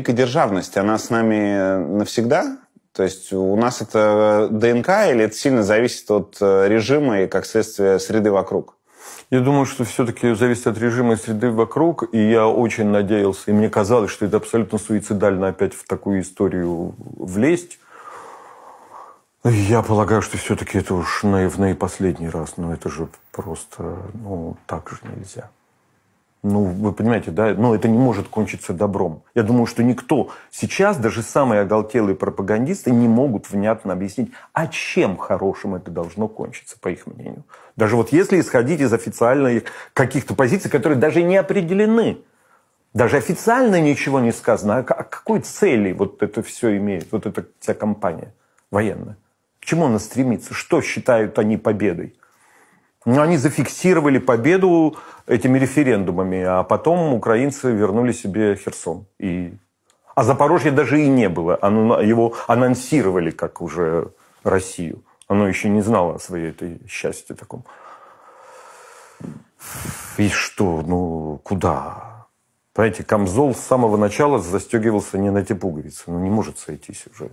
Экодержавность, она с нами э, навсегда? То есть у нас это э, ДНК или это сильно зависит от э, режима и, как следствие, среды вокруг? Я думаю, что все-таки зависит от режима и среды вокруг, и я очень надеялся, и мне казалось, что это абсолютно суицидально опять в такую историю влезть. Я полагаю, что все-таки это уж наивный последний раз, но это же просто, ну, так же нельзя. Ну, вы понимаете, да, но это не может кончиться добром. Я думаю, что никто сейчас, даже самые оголтелые пропагандисты, не могут внятно объяснить, а чем хорошим это должно кончиться, по их мнению. Даже вот если исходить из официальных каких-то позиций, которые даже не определены, даже официально ничего не сказано, а, а какой цели вот это все имеет, вот эта вся компания военная? К чему она стремится? Что считают они победой? Но ну, они зафиксировали победу этими референдумами, а потом украинцы вернули себе Херсон. И... А Запорожье даже и не было. Оно, его анонсировали как уже Россию. Оно еще не знало своей этой счастье таком. И что, ну куда? Понимаете, Камзол с самого начала застегивался не на эти пуговицы. Ну не может сойтись уже.